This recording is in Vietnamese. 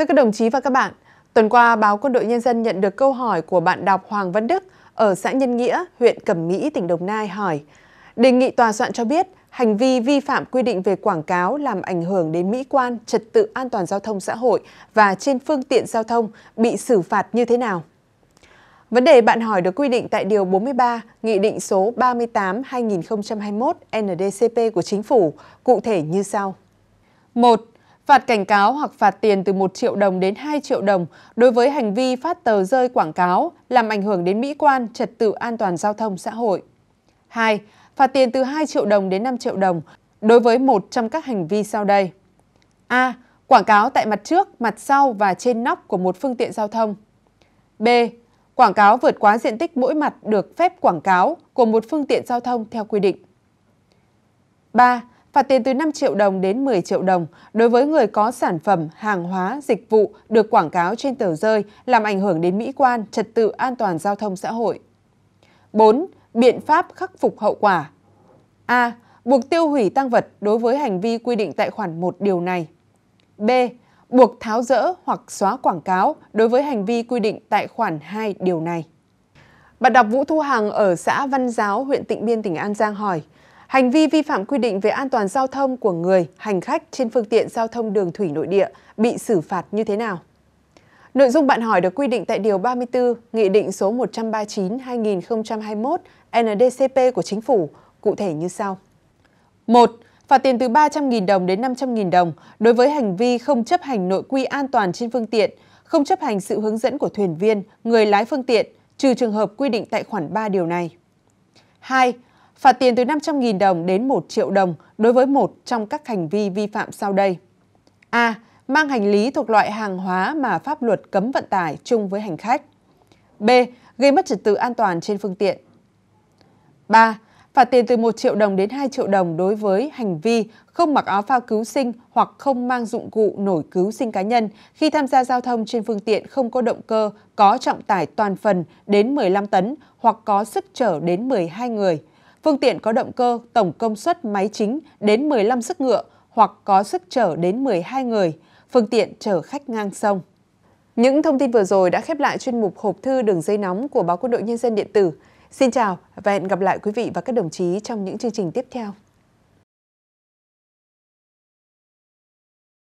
Thưa các đồng chí và các bạn, tuần qua báo Quân đội Nhân dân nhận được câu hỏi của bạn đọc Hoàng Văn Đức ở xã Nhân Nghĩa, huyện Cẩm Mỹ, tỉnh Đồng Nai hỏi Đề nghị tòa soạn cho biết hành vi vi phạm quy định về quảng cáo làm ảnh hưởng đến mỹ quan, trật tự an toàn giao thông xã hội và trên phương tiện giao thông bị xử phạt như thế nào? Vấn đề bạn hỏi được quy định tại Điều 43, Nghị định số 38-2021 NDCP của Chính phủ, cụ thể như sau. 1 phạt cảnh cáo hoặc phạt tiền từ 1 triệu đồng đến 2 triệu đồng đối với hành vi phát tờ rơi quảng cáo làm ảnh hưởng đến mỹ quan, trật tự an toàn giao thông xã hội. 2. Phạt tiền từ 2 triệu đồng đến 5 triệu đồng đối với một trong các hành vi sau đây. A. Quảng cáo tại mặt trước, mặt sau và trên nóc của một phương tiện giao thông. B. Quảng cáo vượt quá diện tích mỗi mặt được phép quảng cáo của một phương tiện giao thông theo quy định. 3 phạt tiền từ 5 triệu đồng đến 10 triệu đồng đối với người có sản phẩm, hàng hóa, dịch vụ được quảng cáo trên tờ rơi làm ảnh hưởng đến mỹ quan, trật tự an toàn giao thông xã hội. 4. Biện pháp khắc phục hậu quả A. Buộc tiêu hủy tăng vật đối với hành vi quy định tại khoản 1 điều này. B. Buộc tháo rỡ hoặc xóa quảng cáo đối với hành vi quy định tại khoản 2 điều này. Bạn đọc Vũ Thu Hằng ở xã Văn Giáo, huyện Tịnh Biên, tỉnh An Giang hỏi – Hành vi vi phạm quy định về an toàn giao thông của người, hành khách trên phương tiện giao thông đường thủy nội địa bị xử phạt như thế nào? Nội dung bạn hỏi được quy định tại Điều 34 Nghị định số 139-2021 NDCP của Chính phủ, cụ thể như sau. 1. Phạt tiền từ 300.000 đồng đến 500.000 đồng đối với hành vi không chấp hành nội quy an toàn trên phương tiện, không chấp hành sự hướng dẫn của thuyền viên, người lái phương tiện, trừ trường hợp quy định tại khoản 3 điều này. 2 phạt tiền từ 500.000 đồng đến 1 triệu đồng đối với một trong các hành vi vi phạm sau đây. A. Mang hành lý thuộc loại hàng hóa mà pháp luật cấm vận tải chung với hành khách. B. Gây mất trật tự an toàn trên phương tiện. 3. Phạt tiền từ 1 triệu đồng đến 2 triệu đồng đối với hành vi không mặc áo phao cứu sinh hoặc không mang dụng cụ nổi cứu sinh cá nhân khi tham gia giao thông trên phương tiện không có động cơ có trọng tải toàn phần đến 15 tấn hoặc có sức chở đến 12 người – Phương tiện có động cơ tổng công suất máy chính đến 15 sức ngựa hoặc có sức chở đến 12 người, phương tiện chở khách ngang sông. Những thông tin vừa rồi đã khép lại chuyên mục hộp thư đường dây nóng của báo Quân đội Nhân dân điện tử. Xin chào và hẹn gặp lại quý vị và các đồng chí trong những chương trình tiếp theo.